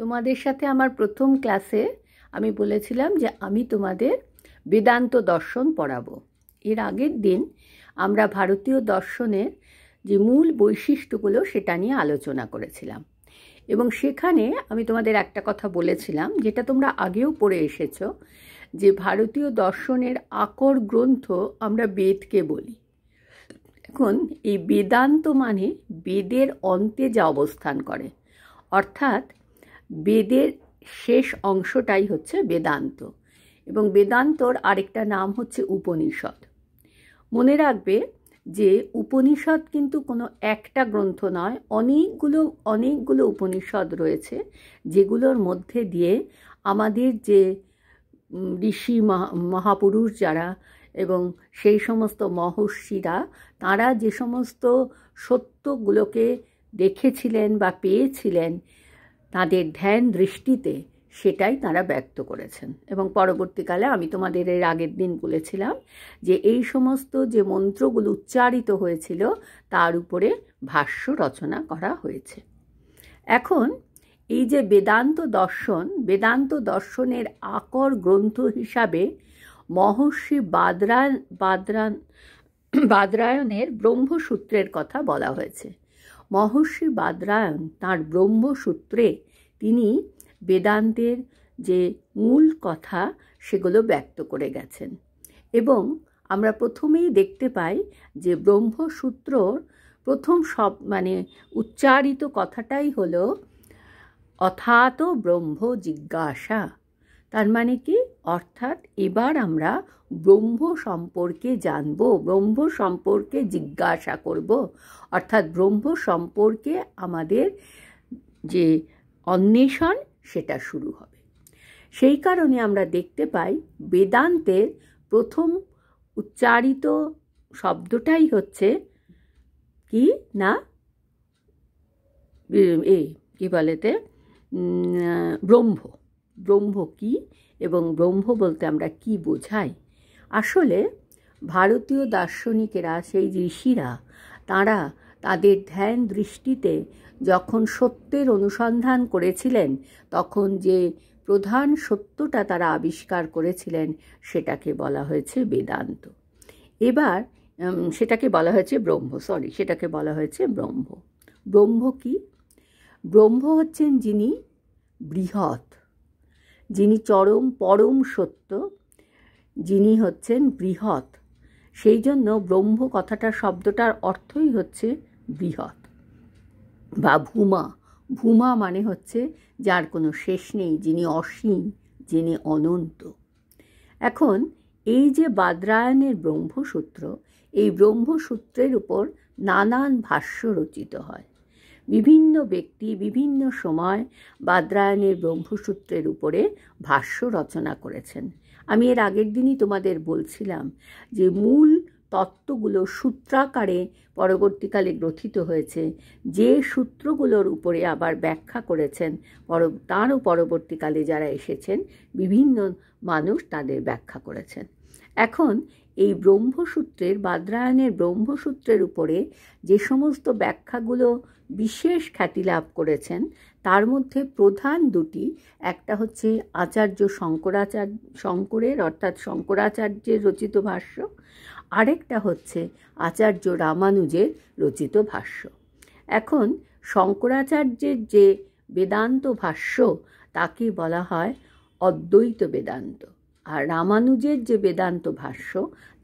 তোমাদের সাথে আমার প্রথম ক্লাসে আমি বলেছিলাম যে আমি তোমাদের বেদান্ত দর্শন পড়াবো এর আগের দিন আমরা ভারতীয় দর্শনের যে মূল বৈশিষ্ট্যগুলো সেটা নিয়ে আলোচনা করেছিলাম এবং সেখানে আমি তোমাদের একটা কথা বলেছিলাম যেটা তোমরা আগেও পড়ে এসেছ যে ভারতীয় দর্শনের আকর গ্রন্থ আমরা বেদকে বলি এখন এই বেদান্ত মানে বেদের অন্তে যা অবস্থান করে অর্থাৎ বেদের শেষ অংশটাই হচ্ছে বেদান্ত এবং বেদান্তর আরেকটা নাম হচ্ছে উপনিষদ মনে রাখবে যে উপনিষদ কিন্তু কোনো একটা গ্রন্থ নয় অনেকগুলো অনেকগুলো উপনিষদ রয়েছে যেগুলোর মধ্যে দিয়ে আমাদের যে ঋষি মহাপুরুষ যারা এবং সেই সমস্ত মহর্ষিরা তারা যে সমস্ত সত্যগুলোকে দেখেছিলেন বা পেয়েছিলেন তাদের ধ্যান দৃষ্টিতে সেটাই তারা ব্যক্ত করেছেন এবং পরবর্তীকালে আমি তোমাদের এর আগের দিন বলেছিলাম যে এই সমস্ত যে মন্ত্রগুলো উচ্চারিত হয়েছিল তার উপরে ভাষ্য রচনা করা হয়েছে এখন এই যে বেদান্ত দর্শন বেদান্ত দর্শনের আকর গ্রন্থ হিসাবে মহর্ষি বাদরা বাদরা বাদরায়ণের ব্রহ্মসূত্রের কথা বলা হয়েছে মহর্ষি বাদরায়ণ তাঁর ব্রহ্মসূত্রে তিনি বেদান্তের যে মূল কথা সেগুলো ব্যক্ত করে গেছেন এবং আমরা প্রথমেই দেখতে পাই যে ব্রহ্মসূত্র প্রথম সব মানে উচ্চারিত কথাটাই হল অথাত ব্রহ্ম জিজ্ঞাসা তার মানে কি অর্থাৎ এবার আমরা ব্রহ্ম সম্পর্কে জানব ব্রহ্ম সম্পর্কে জিজ্ঞাসা করব অর্থাৎ ব্রহ্ম সম্পর্কে আমাদের যে অন্বেষণ সেটা শুরু হবে সেই কারণে আমরা দেখতে পাই বেদান্তের প্রথম উচ্চারিত শব্দটাই হচ্ছে কি না এ কি বলেতে ব্রহ্ম ব্রহ্ম কী এবং ব্রহ্ম বলতে আমরা কি বোঝাই আসলে ভারতীয় দার্শনিকেরা সেই ঋষিরা তাঁরা তাদের ধ্যান দৃষ্টিতে যখন সত্যের অনুসন্ধান করেছিলেন তখন যে প্রধান সত্যটা তারা আবিষ্কার করেছিলেন সেটাকে বলা হয়েছে বেদান্ত এবার সেটাকে বলা হয়েছে ব্রহ্ম সরি সেটাকে বলা হয়েছে ব্রহ্ম ব্রহ্ম কি ব্রহ্ম হচ্ছেন যিনি বৃহৎ যিনি চরম পরম সত্য যিনি হচ্ছেন বৃহৎ সেই জন্য ব্রহ্ম কথাটার শব্দটার অর্থই হচ্ছে বৃহৎ বা ভূমা ভূমা মানে হচ্ছে যার কোনো শেষ নেই যিনি অসীম যিনি অনন্ত এখন এই যে বাদরায়ণের ব্রহ্মসূত্র এই ব্রহ্মসূত্রের উপর নানান ভাষ্য রচিত হয় বিভিন্ন ব্যক্তি বিভিন্ন সময় বাদ্রায়ণের ব্রহ্মসূত্রের উপরে ভাষ্য রচনা করেছেন আমি এর আগের দিনই তোমাদের বলছিলাম যে মূল তত্ত্বগুলো সূত্রাকারে পরবর্তীকালে গ্রথিত হয়েছে যে সূত্রগুলোর উপরে আবার ব্যাখ্যা করেছেন পর তারও পরবর্তীকালে যারা এসেছেন বিভিন্ন মানুষ তাদের ব্যাখ্যা করেছেন এখন এই ব্রহ্মসূত্রের বাদ্রায়ণের ব্রহ্মসূত্রের উপরে যে সমস্ত ব্যাখ্যাগুলো বিশেষ খ্যাতি লাভ করেছেন তার মধ্যে প্রধান দুটি একটা হচ্ছে আচার্য শঙ্করাচার্য শঙ্করের অর্থাৎ শঙ্করাচার্যের রচিত ভাষ্য আরেকটা হচ্ছে আচার্য রামানুজের রচিত ভাষ্য এখন শঙ্করাচার্যের যে বেদান্ত ভাষ্য তাকে বলা হয় অদ্বৈত বেদান্ত আর রামানুজের যে বেদান্ত ভাষ্য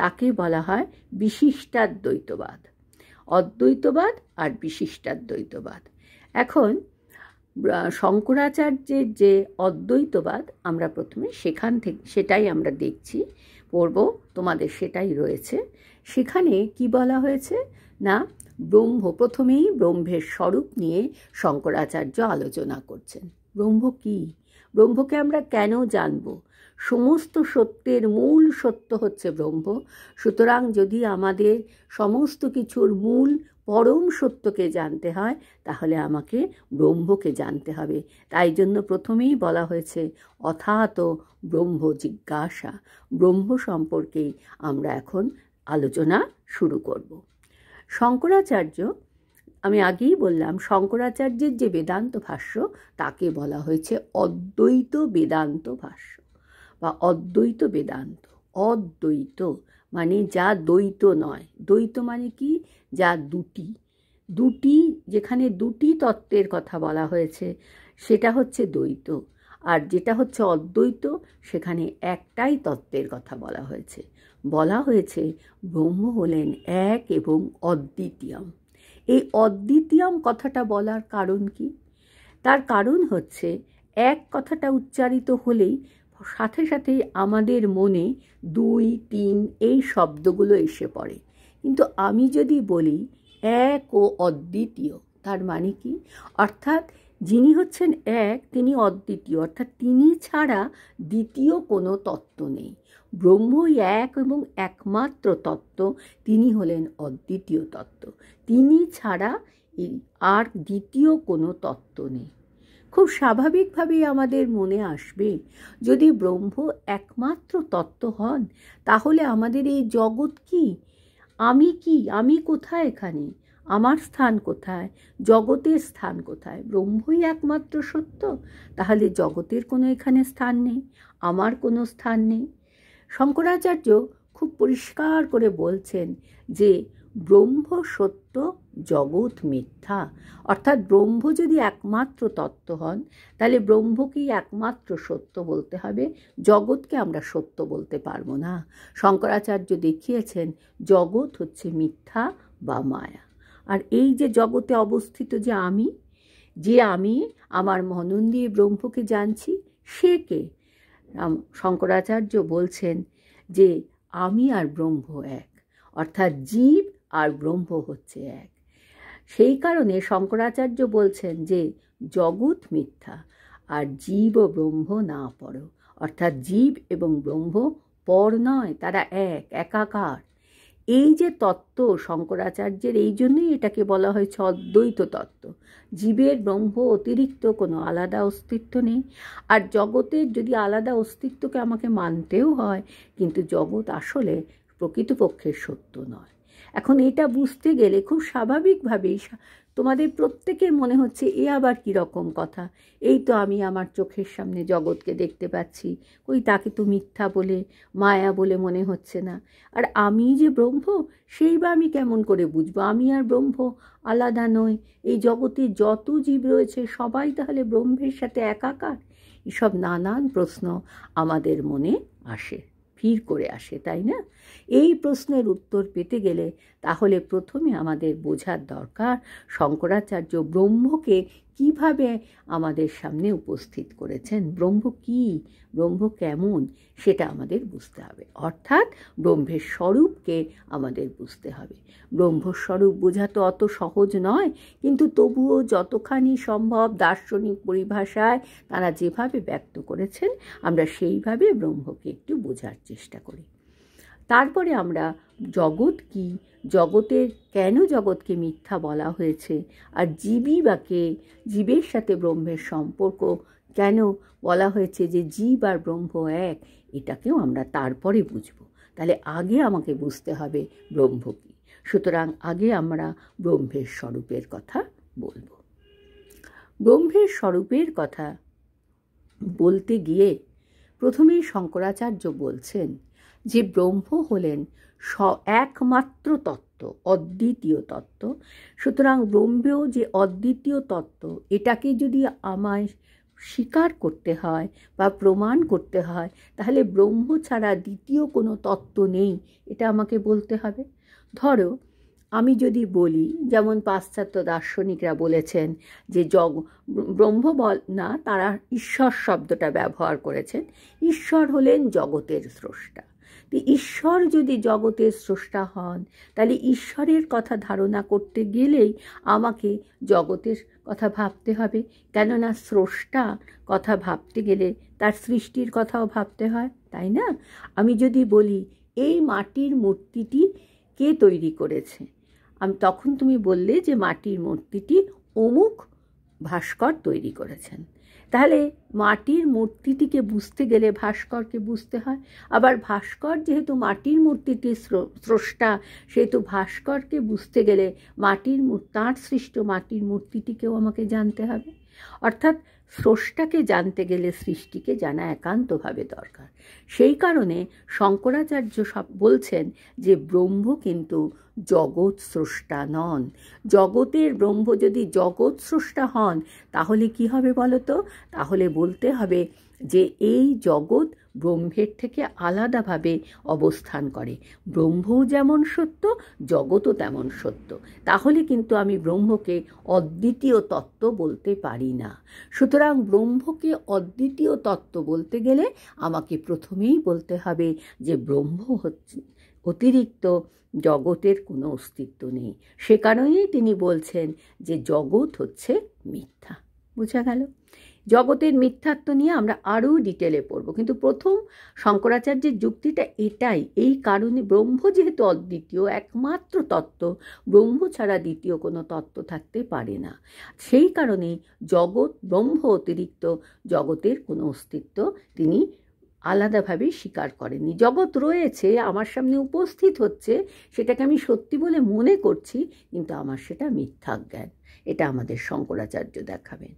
তাকে বলা হয় বিশিষ্টাদ্বৈতবাদ অদ্বৈতবাদ আর বিশিষ্টাদ্বৈতবাদ এখন শঙ্করাচার্যের যে অদ্বৈতবাদ আমরা প্রথমে সেখান থেকে সেটাই আমরা দেখছি পড়ব তোমাদের সেটাই রয়েছে সেখানে কি বলা হয়েছে না ব্রহ্ম প্রথমেই ব্রহ্মের স্বরূপ নিয়ে শঙ্করাচার্য আলোচনা করছেন ব্রহ্ম কি ব্রহ্মকে আমরা কেন জানব সমস্ত সত্যের মূল সত্য হচ্ছে ব্রহ্ম সুতরাং যদি আমাদের সমস্ত কিছুর মূল পরম সত্যকে জানতে হয় তাহলে আমাকে ব্রহ্মকে জানতে হবে তাই জন্য প্রথমেই বলা হয়েছে অথাত ব্রহ্ম জিজ্ঞাসা ব্রহ্ম সম্পর্কেই আমরা এখন আলোচনা শুরু করব শঙ্করাচার্য আমি আগেই বললাম শঙ্করাচার্যের যে বেদান্ত ভাষ্য তাকে বলা হয়েছে অদ্বৈত বেদান্ত ভাষ্য বা অদ্বৈত বেদান্ত অদ্বৈত মানে যা দ্বৈত নয় দ্বৈত মানে কি যা দুটি দুটি যেখানে দুটি তত্ত্বের কথা বলা হয়েছে সেটা হচ্ছে দ্বৈত আর যেটা হচ্ছে অদ্বৈত সেখানে একটাই তত্ত্বের কথা বলা হয়েছে বলা হয়েছে ব্রহ্ম হলেন এক এবং অদ্বিতীয়ম এই অদ্বিতীয়ম কথাটা বলার কারণ কি তার কারণ হচ্ছে এক কথাটা উচ্চারিত হলেই সাথে সাথেই আমাদের মনে দুই তিন এই শব্দগুলো এসে পড়ে কিন্তু আমি যদি বলি এক ও অদ্বিতীয় তার মানে কি অর্থাৎ যিনি হচ্ছেন এক তিনি অদ্বিতীয় অর্থাৎ তিনি ছাড়া দ্বিতীয় কোনো তত্ত্ব নেই ব্রহ্মই এক এবং একমাত্র তত্ত্ব তিনি হলেন অদ্বিতীয় তত্ত্ব তিনি ছাড়া আর দ্বিতীয় কোনো তত্ত্ব নেই খুব স্বাভাবিকভাবেই আমাদের মনে আসবে যদি ব্রহ্ম একমাত্র তত্ত্ব হন তাহলে আমাদের এই জগৎ কি আমি কি আমি কোথায় এখানে আমার স্থান কোথায় জগতের স্থান কোথায় ব্রহ্মই একমাত্র সত্য তাহলে জগতের কোনো এখানে স্থান নেই আমার কোনো স্থান নেই শঙ্করাচার্য খুব পরিষ্কার করে বলছেন যে ব্রহ্ম সত্য জগৎ মিথ্যা অর্থাৎ ব্রহ্ম যদি একমাত্র তত্ত্ব হন তাহলে ব্রহ্মকেই একমাত্র সত্য বলতে হবে জগৎকে আমরা সত্য বলতে পারবো না শঙ্করাচার্য দেখিয়েছেন জগৎ হচ্ছে মিথ্যা বা মায়া আর এই যে জগতে অবস্থিত যে আমি যে আমি আমার মনন দিয়ে ব্রহ্মকে জানছি সে কে শঙ্করাচার্য বলছেন যে আমি আর ব্রহ্ম এক অর্থাৎ জীব আর ব্রহ্ম হচ্ছে এক সেই কারণে শঙ্করাচার্য বলছেন যে জগৎ মিথ্যা আর জীব ও ব্রহ্ম না পর অর্থাৎ জীব এবং ব্রহ্ম পর নয় তারা এক একাকার এই যে তত্ত্ব শঙ্করাচার্যের এই জন্যই এটাকে বলা হয়েছে অদ্বৈত তত্ত্ব জীবের ব্রহ্ম অতিরিক্ত কোনো আলাদা অস্তিত্ব নেই আর জগতের যদি আলাদা অস্তিত্বকে আমাকে মানতেও হয় কিন্তু জগৎ আসলে প্রকৃতপক্ষের সত্য নয় এখন এটা বুঝতে গেলে খুব স্বাভাবিকভাবেই তোমাদের প্রত্যেকের মনে হচ্ছে এ আবার কি রকম কথা এই তো আমি আমার চোখের সামনে জগৎকে দেখতে পাচ্ছি ওই তাকে তো মিথ্যা বলে মায়া বলে মনে হচ্ছে না আর আমি যে ব্রহ্ম সেই বা আমি কেমন করে বুঝবো আমি আর ব্রহ্ম আলাদা নই এই জগতে যত জীব রয়েছে সবাই তাহলে ব্রহ্মের সাথে একাকার এসব নানান প্রশ্ন আমাদের মনে আসে ভিড় করে আসে তাই না এই প্রশ্নের উত্তর পেতে গেলে তাহলে প্রথমে আমাদের বোঝার দরকার শঙ্করাচার্য ব্রহ্মকে কিভাবে আমাদের সামনে উপস্থিত করেছেন ব্রহ্ম কি ব্রহ্ম কেমন সেটা আমাদের বুঝতে হবে অর্থাৎ ব্রহ্মের স্বরূপকে আমাদের বুঝতে হবে ব্রহ্মস্বরূপ বোঝা তো অত সহজ নয় কিন্তু তবুও যতখানি সম্ভব দার্শনিক পরিভাষায় তারা যেভাবে ব্যক্ত করেছেন আমরা সেইভাবে ব্রহ্মকে একটু বোঝার চেষ্টা করি তারপরে আমরা জগৎ কি জগতের কেন জগৎকে মিথ্যা বলা হয়েছে আর জীবই বা কে জীবের সাথে ব্রহ্মের সম্পর্ক কেন বলা হয়েছে যে জীব আর ব্রহ্ম এক এটাকেও আমরা তারপরে বুঝব তাহলে আগে আমাকে বুঝতে হবে ব্রহ্ম কি সুতরাং আগে আমরা ব্রহ্মের স্বরূপের কথা বলবো ব্রহ্মের স্বরূপের কথা বলতে গিয়ে প্রথমেই শঙ্করাচার্য বলছেন যে ব্রহ্ম হলেন স একমাত্র তত্ত্ব অদ্বিতীয় তত্ত্ব সুতরাং ব্রহ্মেও যে অদ্বিতীয় তত্ত্ব এটাকে যদি আমায় স্বীকার করতে হয় বা প্রমাণ করতে হয় তাহলে ব্রহ্ম ছাড়া দ্বিতীয় কোনো তত্ত্ব নেই এটা আমাকে বলতে হবে ধরো আমি যদি বলি যেমন পাশ্চাত্য দার্শনিকরা বলেছেন যে জগ ব্রহ্ম বল না তারা ঈশ্বর শব্দটা ব্যবহার করেছেন ঈশ্বর হলেন জগতের স্রষ্টা ঈশ্বর যদি জগতের স্রষ্টা হন তাহলে ঈশ্বরের কথা ধারণা করতে গেলেই আমাকে জগতের কথা ভাবতে হবে কেননা স্রষ্টা কথা ভাবতে গেলে তার সৃষ্টির কথাও ভাবতে হয় তাই না আমি যদি বলি এই মাটির মূর্তিটি কে তৈরি করেছে আমি তখন তুমি বললে যে মাটির মূর্তিটি অমুক ভাস্কর তৈরি করেছেন তাহলে মাটির মূর্তিটিকে বুঝতে গেলে ভাস্করকে বুঝতে হয় আবার ভাস্কর যেহেতু মাটির মূর্তিটির স্রষ্টা সেহেতু ভাস্করকে বুঝতে গেলে মাটির তাঁর সৃষ্ট মাটির মূর্তিটিকেও আমাকে জানতে হবে অর্থাৎ স্রষ্টাকে জানতে গেলে সৃষ্টিকে জানা একান্তভাবে দরকার সেই কারণে শঙ্করাচার্য সব বলছেন যে ব্রহ্ম কিন্তু জগৎ স্রষ্টা নন জগতের ব্রহ্ম যদি জগৎ স্রষ্টা হন তাহলে কি হবে বলো তো তাহলে বলতে হবে যে এই জগৎ ব্রহ্মের থেকে আলাদাভাবে অবস্থান করে ব্রহ্মও যেমন সত্য জগতও তেমন সত্য তাহলে কিন্তু আমি ব্রহ্মকে অদ্বিতীয় তত্ত্ব বলতে পারি না সুতরাং ব্রহ্মকে অদ্বিতীয় তত্ত্ব বলতে গেলে আমাকে প্রথমেই বলতে হবে যে ব্রহ্ম হচ্ছে অতিরিক্ত জগতের কোনো অস্তিত্ব নেই সে কারণেই তিনি বলছেন যে জগৎ হচ্ছে মিথ্যা বোঝা গেল জগতের মিথ্যাত্ব নিয়ে আমরা আরও ডিটেলে পড়ব কিন্তু প্রথম শঙ্করাচার্যের যুক্তিটা এটাই এই কারণে ব্রহ্ম যেহেতু অদ্বিতীয় একমাত্র তত্ত্ব ব্রহ্ম ছাড়া দ্বিতীয় কোনো তত্ত্ব থাকতে পারে না সেই কারণে জগৎ ব্রহ্ম অতিরিক্ত জগতের কোনো অস্তিত্ব তিনি আলাদাভাবে স্বীকার করেনি জগৎ রয়েছে আমার সামনে উপস্থিত হচ্ছে সেটাকে আমি সত্যি বলে মনে করছি কিন্তু আমার সেটা মিথ্যা জ্ঞান এটা আমাদের শঙ্করাচার্য দেখাবেন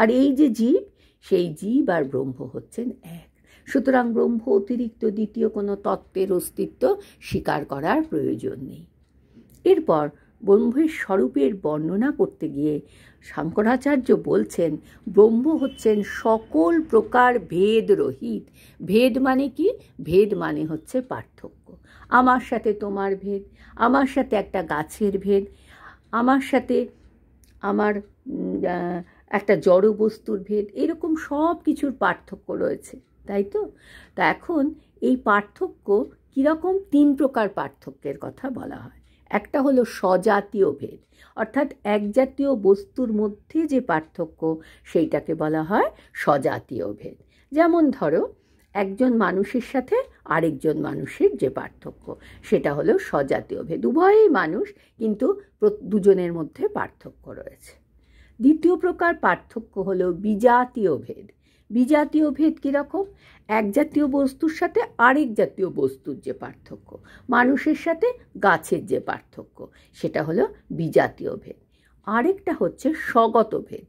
আর এই যে জীব সেই জীব আর ব্রহ্ম হচ্ছেন এক সুতরাং ব্রহ্ম অতিরিক্ত দ্বিতীয় কোনো তত্ত্বের অস্তিত্ব স্বীকার করার প্রয়োজন নেই এরপর ব্রহ্মের স্বরূপের বর্ণনা করতে গিয়ে শঙ্করাচার্য বলছেন ব্রহ্ম হচ্ছেন সকল প্রকার ভেদ রহিত ভেদ মানে কি ভেদ মানে হচ্ছে পার্থক্য আমার সাথে তোমার ভেদ আমার সাথে একটা গাছের ভেদ আমার সাথে আমার একটা জড় বস্তুর ভেদ এরকম সব কিছুর পার্থক্য রয়েছে তাই তো তা এখন এই পার্থক্য কীরকম তিন প্রকার পার্থক্যের কথা বলা হয় একটা হলো স্বজাতীয় ভেদ অর্থাৎ একজাতীয় বস্তুর মধ্যে যে পার্থক্য সেইটাকে বলা হয় স্বজাতীয় ভেদ যেমন ধরো একজন মানুষের সাথে আরেকজন মানুষের যে পার্থক্য সেটা হলো স্বজাতীয় ভেদ উভয়ই মানুষ কিন্তু দুজনের মধ্যে পার্থক্য রয়েছে দ্বিতীয় প্রকার পার্থক্য হল বিজাতীয় ভেদ বিজাতীয় ভেদ কীরকম এক জাতীয় বস্তুর সাথে আরেক জাতীয় বস্তুর যে পার্থক্য মানুষের সাথে গাছের যে পার্থক্য সেটা হলো বিজাতীয় ভেদ আরেকটা হচ্ছে স্বগত ভেদ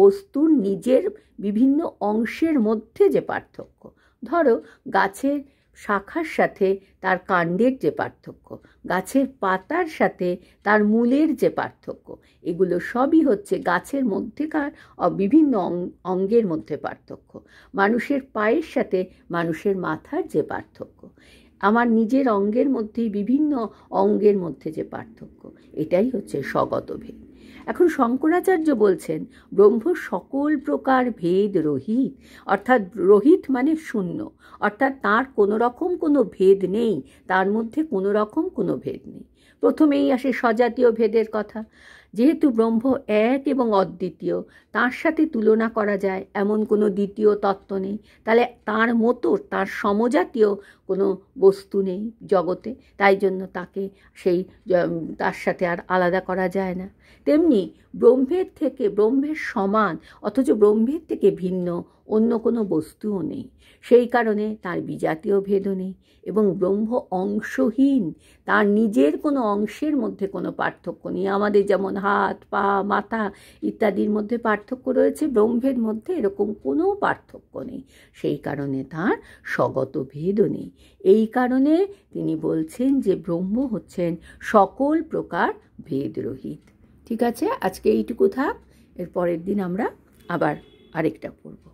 বস্তুর নিজের বিভিন্ন অংশের মধ্যে যে পার্থক্য ধরো গাছের শাখার সাথে তার কাণ্ডের যে পার্থক্য গাছের পাতার সাথে তার মূলের যে পার্থক্য এগুলো সবই হচ্ছে গাছের মধ্যেকার বিভিন্ন অঙ্গের মধ্যে পার্থক্য মানুষের পায়ের সাথে মানুষের মাথার যে পার্থক্য আমার নিজের অঙ্গের মধ্যেই বিভিন্ন অঙ্গের মধ্যে যে পার্থক্য এটাই হচ্ছে স্বগতভেদ এখন শঙ্করাচার্য বলছেন ব্রহ্ম সকল প্রকার ভেদ রহিত অর্থাৎ রহিত মানে শূন্য অর্থাৎ তার কোনো রকম কোনো ভেদ নেই তার মধ্যে কোনো রকম কোনো ভেদ নেই প্রথমেই আসে স্বজাতীয় ভেদের কথা যেহেতু ব্রহ্ম এক এবং অদ্বিতীয় তার সাথে তুলনা করা যায় এমন কোনো দ্বিতীয় তত্ত্ব নেই তাহলে তার মতো তার সমজাতীয় কোনো বস্তু নেই জগতে তাই জন্য তাকে সেই তার সাথে আর আলাদা করা যায় না তেমনি ব্রহ্মের থেকে ব্রহ্মের সমান অথচ ব্রহ্মের থেকে ভিন্ন অন্য কোনো বস্তুও নেই সেই কারণে তার বিজাতীয় ভেদও নেই এবং ব্রহ্ম অংশহীন তার নিজের কোনো অংশের মধ্যে কোনো পার্থক্য নেই আমাদের যেমন হাত পা মাথা ইত্যাদির মধ্যে পার্থক্য রয়েছে ব্রহ্মের মধ্যে এরকম কোনো পার্থক্য নেই সেই কারণে তার স্বগত ভেদও নেই এই কারণে তিনি বলছেন যে ব্রহ্ম হচ্ছেন সকল প্রকার ভেদরহিত ঠিক আছে আজকে এইটুকু থাক এর পরের দিন আমরা আবার আরেকটা করবো